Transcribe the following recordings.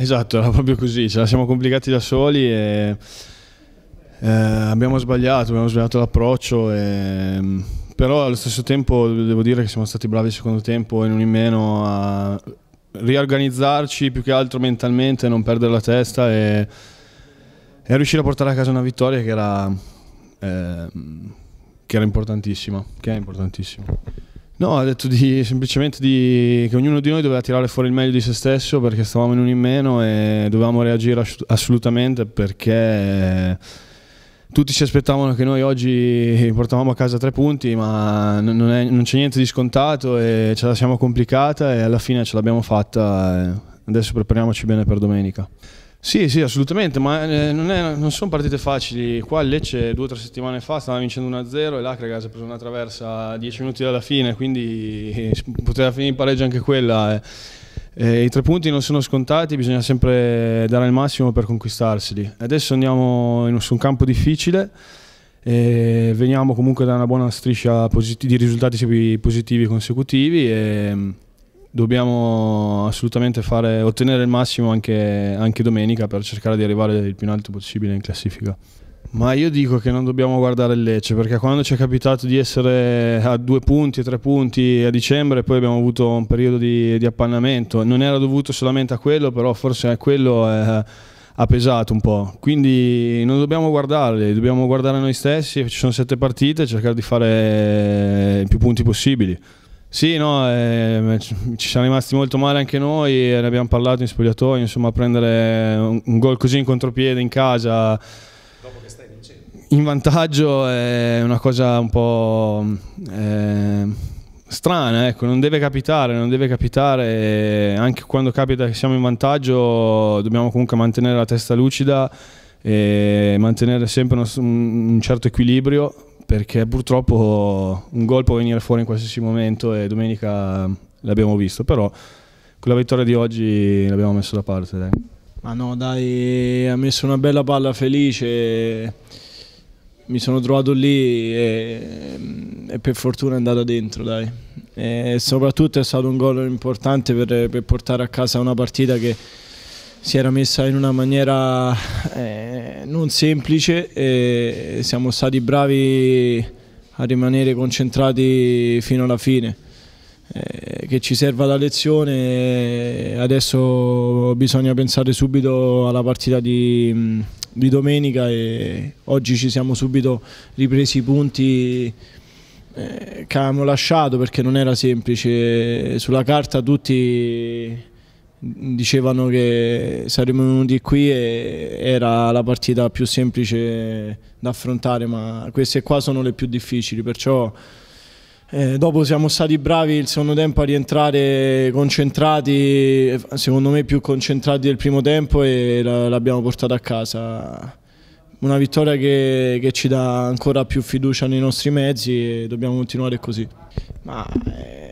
Esatto, era proprio così, ce la siamo complicati da soli e eh, abbiamo sbagliato, abbiamo sbagliato l'approccio, e, mm, però allo stesso tempo devo dire che siamo stati bravi il secondo tempo e non in meno a riorganizzarci più che altro mentalmente, non perdere la testa e, e riuscire a portare a casa una vittoria che era, eh, mm, che era importantissima, che è importantissima. No, ha detto di, semplicemente di, che ognuno di noi doveva tirare fuori il meglio di se stesso perché stavamo in un in meno e dovevamo reagire assolutamente perché tutti si aspettavano che noi oggi portavamo a casa tre punti ma non, c'è niente di scontato e ce la siamo complicata e alla fine ce l'abbiamo fatta adesso prepariamoci bene per domenica. Sì, sì, assolutamente, ma eh, non, è, non, sono partite facili. Qua il Lecce due o tre settimane fa stava vincendo 1-0 e l'Acregas ha preso una traversa a 10 minuti dalla fine, quindi eh, poteva finire in pareggio anche quella. Eh. Eh, I tre punti non sono scontati, bisogna sempre dare il massimo per conquistarseli. Adesso andiamo in, su un campo difficile e eh, veniamo comunque da una buona striscia di risultati positivi consecutivi. E, ehm, dobbiamo assolutamente fare, ottenere il massimo anche, anche domenica per cercare di arrivare il più in alto possibile in classifica. Ma io dico che non dobbiamo guardare il Lecce perché quando ci è capitato di essere a due punti, tre punti a dicembre, poi abbiamo avuto un periodo di, di appannamento. Non era dovuto solamente a quello, però forse a quello eh, ha pesato un po'. Quindi non dobbiamo guardarli, dobbiamo guardare noi stessi. Ci sono sette partite cercare di fare eh, i più punti possibili. Sì, no, eh, ci siamo rimasti molto male anche noi, ne abbiamo parlato in spogliatoio, insomma prendere un, un gol così in contropiede in casa in vantaggio è una cosa un po' eh, strana, ecco, non deve capitare, non deve capitare, anche quando capita che siamo in vantaggio dobbiamo comunque mantenere la testa lucida e mantenere sempre un, un certo equilibrio perché purtroppo un gol può venire fuori in qualsiasi momento e domenica l'abbiamo visto, però con la vittoria di oggi l'abbiamo messo da parte. Dai. Ma no, dai, ha messo una bella palla felice, mi sono trovato lì e, e per fortuna è andata dentro, dai. E soprattutto è stato un gol importante per, per portare a casa una partita che si era messa in una maniera eh, non semplice e siamo stati bravi a rimanere concentrati fino alla fine. Eh, che ci serva la lezione, eh, adesso bisogna pensare subito alla partita di, mm, di domenica e oggi ci siamo subito ripresi i punti eh, che avevamo lasciato perché non era semplice. Sulla carta tutti dicevano che saremmo venuti qui e era la partita più semplice da affrontare, ma queste qua sono le più difficili, perciò eh, dopo siamo stati bravi il secondo tempo a rientrare concentrati, secondo me più concentrati del primo tempo e l'abbiamo portata a casa. Una vittoria che, che, ci dà ancora più fiducia nei nostri mezzi e dobbiamo continuare così. Ma, eh,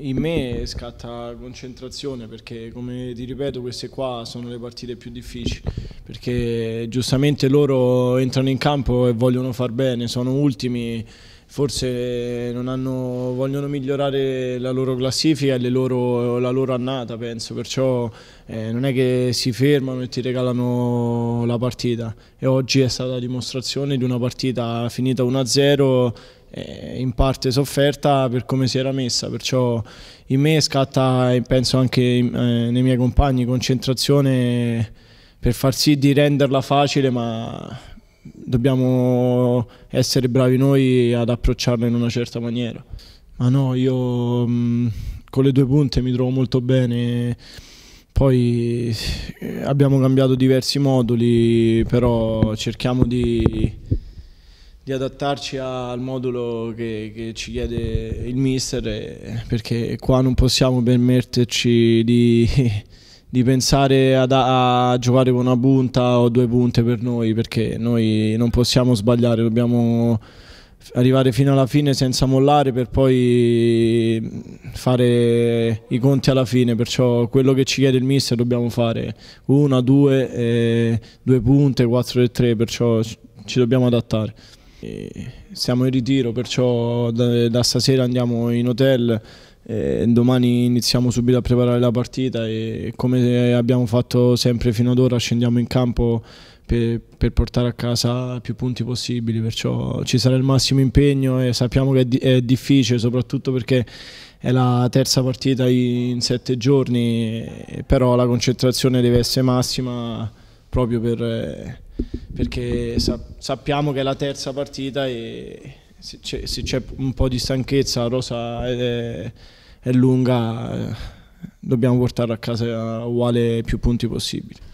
in me scatta concentrazione perché come ti ripeto queste qua sono le partite più difficili perché giustamente loro entrano in campo e vogliono far bene, sono ultimi, forse hanno, vogliono migliorare la loro classifica e loro, la loro annata penso, perciò eh, non è che si fermano e ti regalano la partita e oggi è stata la dimostrazione di una partita finita 1-0 eh, in parte sofferta per come si era messa, perciò in me scatta e penso anche in, eh, nei miei compagni concentrazione per far sì di renderla facile, ma dobbiamo essere bravi noi ad approcciarla in una certa maniera. Ma no, io mh, mm, con le due punte mi trovo molto bene. Poi eh, abbiamo cambiato diversi moduli, però cerchiamo di, di adattarci al modulo che, che ci chiede il mister eh, perché qua non possiamo permetterci di, di pensare ad, a, giocare con una punta o due punte per noi perché noi non possiamo sbagliare, dobbiamo arrivare fino alla fine senza mollare per poi fare i conti alla fine, perciò quello che ci chiede il mister dobbiamo fare una, due, eh, due punte, quattro e tre, perciò ci dobbiamo adattare. E siamo in ritiro, perciò da, da stasera andiamo in hotel. E domani iniziamo subito a preparare la partita e come abbiamo fatto sempre fino ad ora scendiamo in campo per, per portare a casa più punti possibili, perciò ci sarà il massimo impegno e sappiamo che è, di è difficile soprattutto perché è la terza partita in sette giorni, però la concentrazione deve essere massima proprio per, eh, perché sa, sappiamo che è la terza partita e se c'è, un po' di stanchezza, la rosa è, è lunga, eh, dobbiamo portare a casa uguale più punti possibili.